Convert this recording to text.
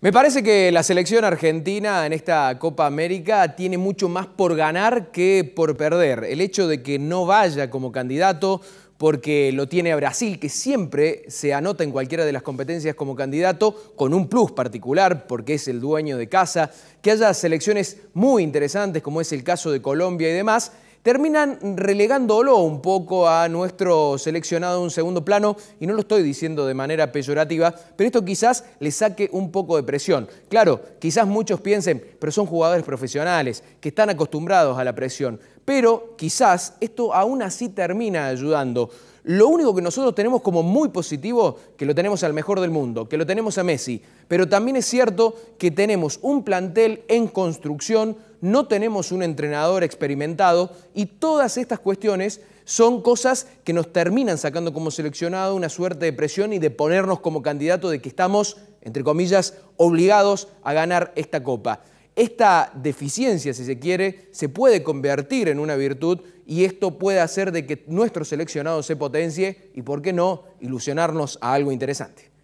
Me parece que la selección argentina en esta Copa América tiene mucho más por ganar que por perder. El hecho de que no vaya como candidato porque lo tiene a Brasil, que siempre se anota en cualquiera de las competencias como candidato, con un plus particular, porque es el dueño de casa, que haya selecciones muy interesantes, como es el caso de Colombia y demás, terminan relegándolo un poco a nuestro seleccionado en un segundo plano, y no lo estoy diciendo de manera peyorativa, pero esto quizás le saque un poco de presión. Claro, quizás muchos piensen, pero son jugadores profesionales, que están acostumbrados a la presión, pero quizás esto aún así termina ayudando. Lo único que nosotros tenemos como muy positivo, que lo tenemos al mejor del mundo, que lo tenemos a Messi, pero también es cierto que tenemos un plantel en construcción, no tenemos un entrenador experimentado y todas estas cuestiones son cosas que nos terminan sacando como seleccionado una suerte de presión y de ponernos como candidato de que estamos, entre comillas, obligados a ganar esta copa. Esta deficiencia, si se quiere, se puede convertir en una virtud y esto puede hacer de que nuestro seleccionado se potencie y, ¿por qué no?, ilusionarnos a algo interesante.